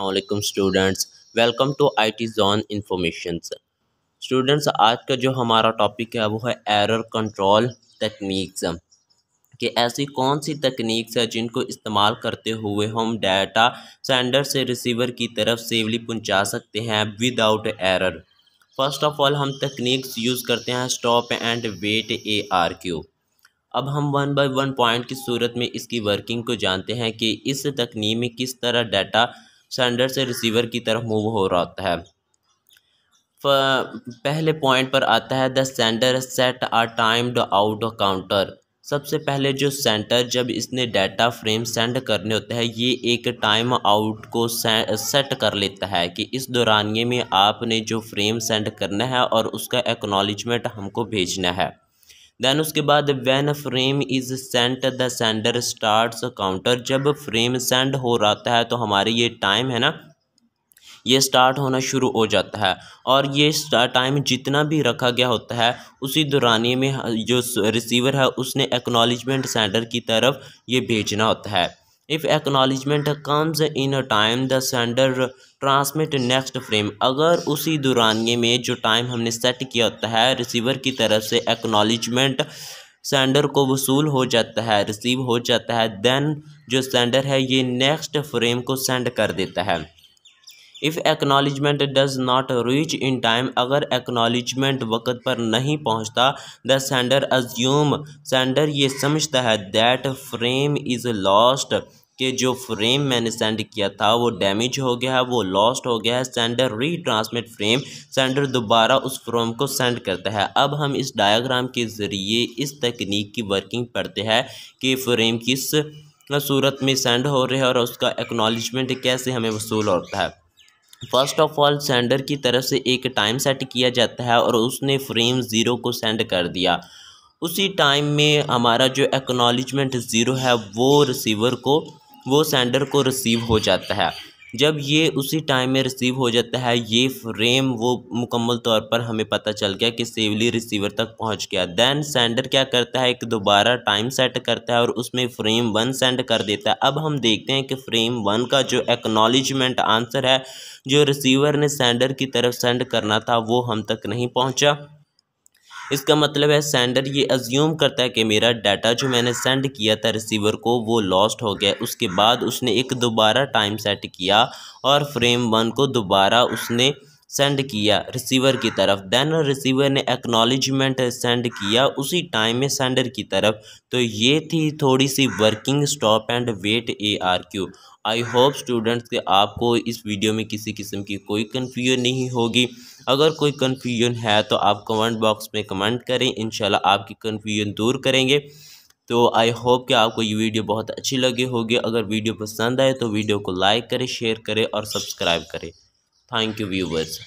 अल्लाम students welcome to I T John information students आज का जो हमारा टॉपिक है वो है एरर कंट्रोल टेक्निक्स कि ऐसी कौन सी तकनीक्स है जिनको इस्तेमाल करते हुए हम डाटा सेंडर से रिसीवर की तरफ सेवली पहुंचा सकते हैं without error first of all हम तकनीक्स यूज़ करते हैं stop and wait A R Q अब हम वन बाय वन पॉइंट की सूरत में इसकी वर्किंग को जानते हैं कि इस तकनीक में किस तरह डाटा सेंडर से रिसीवर की तरफ मूव हो रहा है पहले पॉइंट पर आता है the sender set a timed out counter सबसे पहले जो सेंटर जब इसने डाटा फ्रेम सेंड करने होते हैं ये एक टाइम आउट को सेट कर लेता है कि इस दौरान ये में आपने जो फ्रेम सेंड करना है और उसका एक्नॉलेजमेंट हमको भेजना है दैन उसके बाद when frame is sent the sender start counter जब फ्रेम सेंड हो रहा है तो हमारे ये टाइम है ना ये स्टार्ट होना शुरू हो जाता है और ये टाइम जितना भी रखा गया होता है उसी दौरानी में जो रिसीवर है उसने एक्नॉलेजमेंट सेंडर की तरफ ये भेजना होता है if acknowledgement comes in a time the sender transmit next frame अगर उसी दौरानिए में जो टाइम हमने सेट किया होता है रिसीवर की तरफ से एक्नोलिजमेंट सेंडर को वसूल हो जाता है रिसीव हो जाता है देन जो सेंडर है ये नेक्स्ट फ्रेम को सेंड कर देता है if acknowledgement does not reach in time अगर एक्नोलिजमेंट वक्त पर नहीं पहुँचता द सेंडर अज्यूम सेंडर ये समझता है दैट फ्रेम इज़ लॉस्ट कि जो फ्रेम मैंने सेंड किया था वो डैमेज हो गया है वो लॉस्ट हो गया है सेंडर रीट्रांसमिट फ्रेम सेंडर दोबारा उस फ्रेम को सेंड करता है अब हम इस डायग्राम के ज़रिए इस तकनीक की वर्किंग पढ़ते हैं कि फ्रेम किस सूरत में सेंड हो रहा है और उसका एक्नॉलेजमेंट कैसे हमें वसूल होता है फर्स्ट ऑफ ऑल सेंडर की तरफ से एक टाइम सेट किया जाता है और उसने फ्रेम ज़ीरो को सेंड कर दिया उसी टाइम में हमारा जो एक्नॉलेजमेंट ज़ीरो है वो रिसीवर को वो सेंडर को रिसीव हो जाता है जब ये उसी टाइम में रिसीव हो जाता है ये फ्रेम वो मुकम्मल तौर पर हमें पता चल गया कि सेवली रिसीवर तक पहुंच गया दैन सेंडर क्या करता है एक दोबारा टाइम सेट करता है और उसमें फ्रेम वन सेंड कर देता है अब हम देखते हैं कि फ्रेम वन का जो एक्नॉलेजमेंट आंसर है जो रिसीवर ने सेंडर की तरफ सेंड करना था वो हम तक नहीं पहुँचा इसका मतलब है सेंडर ये अज्यूम करता है कि मेरा डाटा जो मैंने सेंड किया था रिसीवर को वो लॉस्ट हो गया उसके बाद उसने एक दोबारा टाइम सेट किया और फ्रेम वन को दोबारा उसने सेंड किया रिसीवर की तरफ देन रिसीवर ने एक्नॉलेजमेंट सेंड किया उसी टाइम में सेंडर की तरफ तो ये थी थोड़ी सी working stop and wait A R Q I hope students के आपको इस वीडियो में किसी किस्म की कोई कन्फ्यूजन नहीं होगी अगर कोई कन्फ्यूजन है तो आप कमेंट बॉक्स में कमेंट करें इंशाल्लाह आपकी कन्फ्यूजन दूर करेंगे तो आई होप कि आपको ये वीडियो बहुत अच्छी लगी होगी अगर वीडियो पसंद आए तो वीडियो को लाइक करें शेयर करें और सब्सक्राइब करें Thank you viewers.